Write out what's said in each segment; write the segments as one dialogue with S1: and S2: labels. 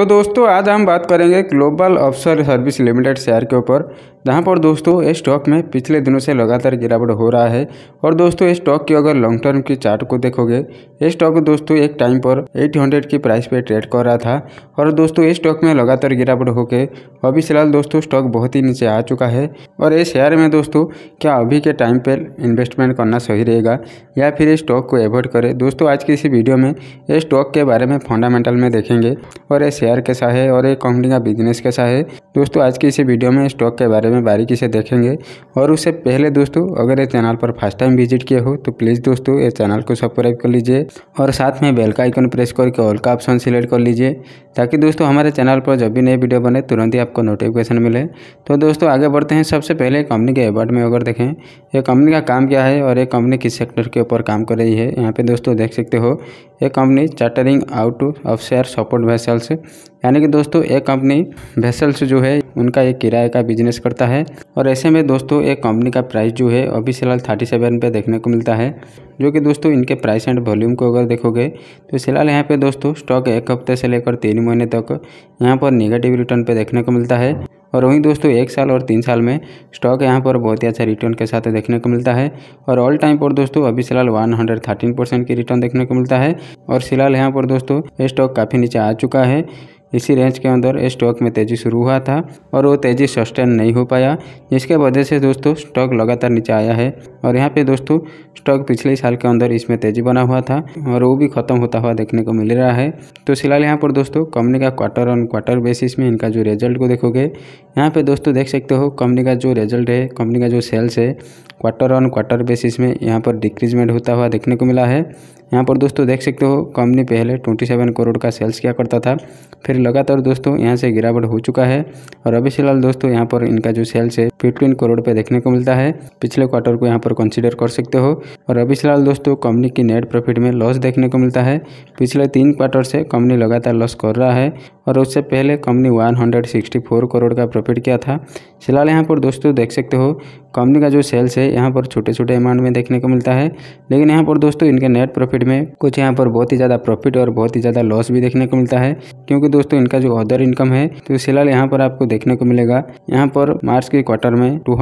S1: तो दोस्तों आज हम बात करेंगे global officer service limited share के ऊपर जहाँ पर दोस्तों ये स्टॉक में पिछले दिनों से लगातार गिरावट हो रहा है और दोस्तों ये स्टॉक की अगर लॉन्ग टर्म की चार्ट को देखोगे ये स्टॉक दोस्तों एक टाइम पर 800 की प्राइस पे ट्रेड कर रहा था और दोस्तों ये स्टॉक में लगातार गिरावट होके अभी फिलहाल दोस्तों स्टॉक बहुत ही नीचे आ चुका है और ये शेयर में दोस्तों क्या अभी के टाइम पर इन्वेस्टमेंट करना सही रहेगा या फिर इस स्टॉक को एवॉइड करें दोस्तों आज की इसी वीडियो में ये स्टॉक के बारे में फंडामेंटल में देखेंगे और ये शेयर कैसा है और ये कंपनी का बिजनेस कैसा है दोस्तों आज की इसी वीडियो में स्टॉक के बारे में बारीकी से देखेंगे और उससे पहले दोस्तों अगर ये चैनल पर फर्स्ट टाइम विजिट किए हो तो प्लीज़ दोस्तों ये चैनल को सब्सक्राइब कर लीजिए और साथ में बेल का आइकन प्रेस करके ऑल का ऑप्शन सिलेक्ट कर लीजिए ताकि दोस्तों हमारे चैनल पर जब भी नए वीडियो बने तुरंत ही आपको नोटिफिकेशन मिले तो दोस्तों आगे बढ़ते हैं सबसे पहले कंपनी के एवॉर्ड में अगर देखें ये कंपनी का काम क्या है और ये कंपनी किस सेक्टर के ऊपर काम कर रही है यहाँ पे दोस्तों देख सकते हो ये company chartering out of share support vessels यानी कि दोस्तों ये कंपनी वेसल्स जो है उनका एक किराए का बिजनेस करता है और ऐसे में दोस्तों एक कंपनी का प्राइस जो है अभी फिलहाल थर्टी सेवन पे देखने को मिलता है जो कि दोस्तों इनके प्राइस एंड वॉल्यूम को अगर देखोगे तो फिलहाल यहाँ पे दोस्तों स्टॉक एक हफ्ते से लेकर तीन महीने तक यहाँ पर निगेटिव रिटर्न पर देखने को मिलता है और वहीं दोस्तों एक साल और तीन साल में स्टॉक यहाँ पर बहुत ही अच्छा रिटर्न के साथ देखने को मिलता है और ऑल टाइम पर दोस्तों अभी फिलहाल वन हंड्रेड थर्टीन परसेंट की रिटर्न देखने को मिलता है और फिलहाल यहाँ पर दोस्तों ये स्टॉक काफ़ी नीचे आ चुका है इसी रेंज के अंदर स्टॉक में तेज़ी शुरू हुआ था और वो तेज़ी सस्टेन नहीं हो पाया जिसके वजह से दोस्तों स्टॉक लगातार नीचे आया है और यहाँ पे दोस्तों स्टॉक पिछले साल के अंदर इसमें तेज़ी बना हुआ था और वो भी ख़त्म होता हुआ देखने को मिल रहा है तो फिलहाल यहाँ पर दोस्तों कंपनी का क्वार्टर ऑन क्वार्टर बेसिस में इनका जो रिजल्ट को देखोगे यहाँ पर दोस्तों देख सकते हो कंपनी का जो रिजल्ट है कंपनी का जो सेल्स है क्वार्टर ऑन क्वार्टर बेसिस में यहाँ पर डिक्रीजमेंट होता हुआ देखने को मिला है यहाँ पर दोस्तों देख सकते हो कंपनी पहले 27 करोड़ का सेल्स किया करता था फिर लगातार दोस्तों यहाँ से गिरावट हो चुका है और अभी फिलहाल दोस्तों यहाँ पर इनका जो सेल्स है फिफ्टीन करोड़ पे देखने को मिलता है पिछले क्वार्टर को यहाँ पर कंसिडर कर सकते हो और अभी फिलहाल दोस्तों कंपनी की नेट प्रॉफिट में लॉस देखने को मिलता है पिछले तीन क्वार्टर से कंपनी लगातार लॉस कर रहा है और उससे पहले कंपनी वन करोड़ का प्रॉफिट किया था फिलहाल यहाँ पर दोस्तों देख सकते हो कंपनी का जो सेल्स है यहाँ पर छोटे छोटे अमाउंट में देखने को मिलता है लेकिन यहाँ पर दोस्तों इनके नेट प्रॉफिट में कुछ यहाँ पर बहुत ही ज़्यादा प्रॉफिट और बहुत ही ज़्यादा लॉस भी देखने को मिलता है क्योंकि दोस्तों इनका जो अदर इनकम है तो फिलहाल यहाँ पर आपको देखने को मिलेगा यहाँ पर मार्च के क्वार्टर में टू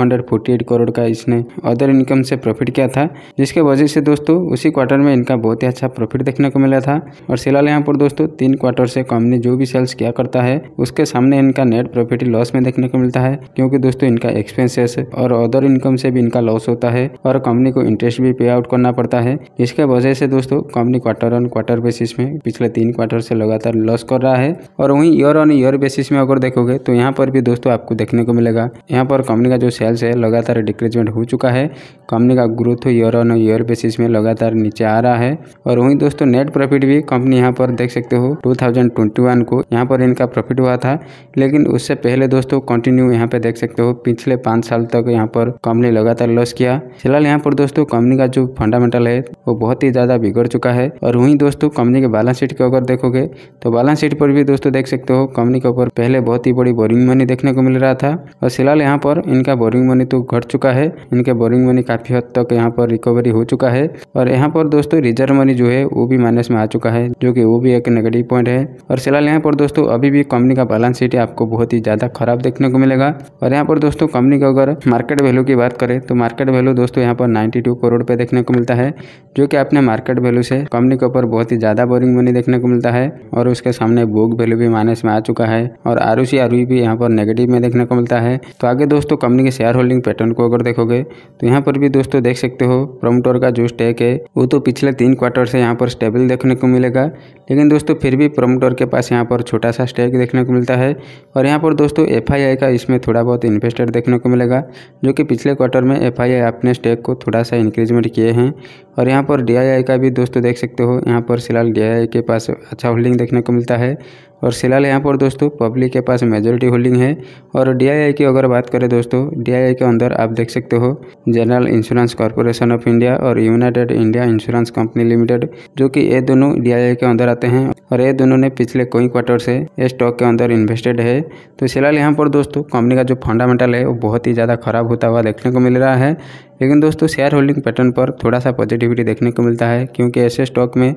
S1: करोड़ का इसने अदर इनकम से प्रॉफिट किया था जिसके वजह से दोस्तों उसी क्वार्टर में इनका बहुत ही अच्छा प्रॉफिट देखने को मिला था और फिलहाल यहाँ पर दोस्तों तीन क्वार्टर से कंपनी जो भी सेल्स किया करता है उसके सामने इनका नेट प्रॉफिट लॉस में देखने को मिलता है क्योंकि क्योंकि दोस्तों इनका एक्सपेंसेस और अदर इनकम से भी इनका लॉस होता है और कंपनी को इंटरेस्ट भी पे आउट करना पड़ता है इसके वजह से दोस्तों company quarter on quarter basis में पिछले तीन क्वार्टर से लगातार लॉस कर रहा है और वहीं ईयर ऑन ईयर बेसिस में अगर देखोगे तो यहाँ पर भी दोस्तों आपको देखने को मिलेगा यहाँ पर कंपनी का जो सेल्स है लगातार डिक्रीजमेंट हो चुका है कंपनी का growth year on year basis में लगातार नीचे आ रहा है और वहीं दोस्तों नेट प्रॉफिट भी कंपनी यहाँ पर देख सकते हो 2021 को यहाँ पर इनका प्रॉफिट हुआ था लेकिन उससे पहले दोस्तों कंटिन्यू यहाँ पे देख देख सकते हो पिछले पांच साल तक यहाँ पर कंपनी लगातार लॉस किया फिलहाल यहाँ पर दोस्तों कंपनी का जो फंडामेंटल है वो बहुत ही ज़्यादा बिगड़ चुका है और वही दोस्तों कंपनी के बैलेंस शीट को अगर देखोगे तो बैलेंस शीट पर भी दोस्तों देख सकते हो कंपनी के ऊपर पहले बहुत ही बड़ी बोरिंग मनी देखने को मिल रहा था और फिलहाल यहाँ पर इनका बोरिंग मनी तो घट चुका है इनके बोरिंग मनी काफ़ी हद तक यहाँ पर रिकवरी हो चुका है और यहाँ पर दोस्तों रिजर्व मनी जो है वो भी माइनस में आ चुका है जो कि वो भी एक नेगेटिव पॉइंट है और फिलहाल यहाँ पर दोस्तों अभी भी कंपनी का बैलेंस शीट आपको बहुत ही ज़्यादा खराब देखने को मिलेगा और और यहाँ पर दोस्तों कंपनी का अगर मार्केट वैल्यू की बात करें तो मार्केट वैल्यू दोस्तों यहाँ पर नाइन्टी टू करोड़ रुपये देखने को मिलता है जो कि आपने मार्केट वैल्यू से कंपनी के ऊपर बहुत ही ज़्यादा बोरिंग मनी देखने को मिलता है और उसके सामने बुक वैल्यू भी माइनस में आ चुका है और आर आर e भी यहाँ पर नेगेटिव में देखने को मिलता है तो आगे दोस्तों कंपनी के शेयर होल्डिंग पैटर्न को अगर देखोगे तो यहाँ पर भी दोस्तों देख सकते हो प्रोमोटर का जो स्टेक है वो तो पिछले तीन क्वार्टर से यहाँ पर स्टेबल देखने को मिलेगा लेकिन दोस्तों फिर भी प्रोमोटर के पास यहाँ पर छोटा सा स्टेक देखने को मिलता है और यहाँ पर दोस्तों एफ का इसमें थोड़ा बहुत बहुत इन्वेस्टर देखने को मिलेगा जो कि पिछले क्वार्टर में एफ अपने स्टेक को थोड़ा सा इंक्रीजमेंट किए हैं और यहाँ पर डी का भी दोस्तों देख सकते हो यहाँ पर फिलहाल डी के पास अच्छा होल्डिंग देखने को मिलता है और फिलहाल यहाँ पर दोस्तों पब्लिक के पास मेजोरिटी होल्डिंग है और डीआईआई की अगर बात करें दोस्तों डीआईआई के अंदर आप देख सकते हो General Insurance Corporation of India और United India Insurance Company Limited जो कि ये दोनों डीआईआई के अंदर आते हैं और ये दोनों ने पिछले कई क्वार्टर से ये स्टॉक के अंदर इन्वेस्टेड है तो फिलहाल यहाँ पर दोस्तों कंपनी का जो फंडामेंटल है वो बहुत ही ज़्यादा खराब होता हुआ देखने को मिल रहा है लेकिन दोस्तों शेयर होल्डिंग पैटर्न पर थोड़ा सा पॉजिटिविटी देखने को मिलता है क्योंकि ऐसे स्टॉक में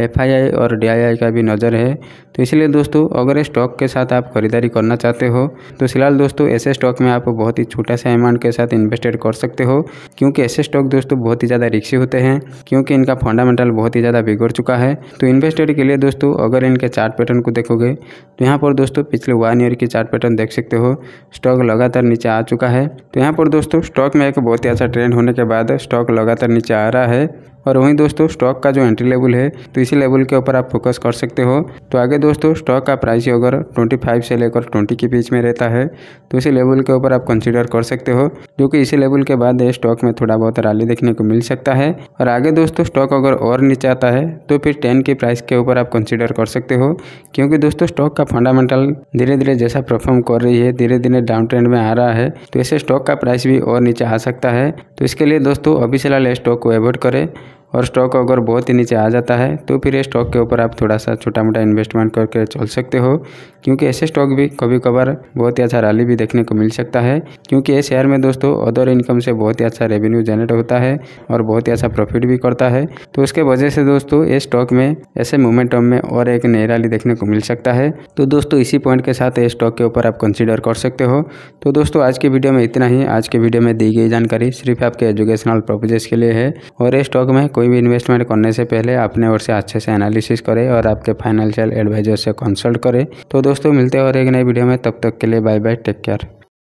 S1: एफ और डी का भी नज़र है तो इसलिए दोस्तों अगर स्टॉक के साथ आप खरीदारी करना चाहते हो तो फिलहाल दोस्तों ऐसे स्टॉक में आप बहुत ही छोटा सा अमाउंट के साथ इन्वेस्टेड कर सकते हो क्योंकि ऐसे स्टॉक दोस्तों बहुत ही ज़्यादा रिक्सी होते हैं क्योंकि इनका फंडामेंटल बहुत ही ज़्यादा बिगड़ चुका है तो इन्वेस्टेड के लिए दोस्तों अगर इनके चार्ट पैटर्न को देखोगे तो यहाँ पर दोस्तों पिछले वन ईयर की चार्ट पैटर्न देख सकते हो स्टॉक लगातार नीचे आ चुका है तो यहाँ पर दोस्तों स्टॉक में एक बहुत ही अच्छा ट्रेंड ट्रेंड होने के बाद स्टॉक लगातार नीचे आ रहा है और वहीं दोस्तों स्टॉक का जो एंट्री लेवल है तो इसी लेवल के ऊपर आप फोकस कर सकते हो तो आगे दोस्तों स्टॉक का प्राइस अगर 25 से लेकर 20 के बीच में रहता है तो इसी लेवल के ऊपर आप कंसिडर कर सकते हो जो कि इसी लेवल के बाद स्टॉक में थोड़ा बहुत रैली देखने को मिल सकता है और आगे दोस्तों स्टॉक अगर और नीचे आता है तो फिर टेन के प्राइस के ऊपर आप कंसिडर कर सकते हो क्योंकि दोस्तों स्टॉक का फंडामेंटल धीरे धीरे जैसा परफॉर्म कर रही है धीरे धीरे डाउन ट्रेंड में आ रहा है तो ऐसे स्टॉक का प्राइस भी और नीचे आ सकता है तो इसके लिए दोस्तों अभी से लाल स्टॉक को एवॉइड करें और स्टॉक अगर बहुत ही नीचे आ जाता है तो फिर ये स्टॉक के ऊपर आप थोड़ा सा छोटा मोटा इन्वेस्टमेंट करके चल सकते हो क्योंकि ऐसे स्टॉक भी कभी कभार बहुत ही अच्छा रैली भी देखने को मिल सकता है क्योंकि ये शेयर में दोस्तों अदर इनकम से बहुत ही अच्छा रेवेन्यू जनरेट होता है और बहुत ही अच्छा प्रॉफिट भी करता है तो उसके वजह से दोस्तों ये स्टॉक में ऐसे मोमेंटम में और एक नई रैली देखने को मिल सकता है तो दोस्तों इसी पॉइंट के साथ ये स्टॉक के ऊपर आप कंसिडर कर सकते हो तो दोस्तों आज की वीडियो में इतना ही आज के वीडियो में दी गई जानकारी सिर्फ आपके एजुकेशनल पर्पजेज़ के लिए है और ये स्टॉक में कोई भी इन्वेस्टमेंट करने से पहले अपने ओर से अच्छे से एनालिसिस करें और आपके फाइनेंशियल एडवाइजर से कंसल्ट करें तो दोस्तों मिलते हैं और एक नए वीडियो में तब तक के लिए बाय बाय टेक केयर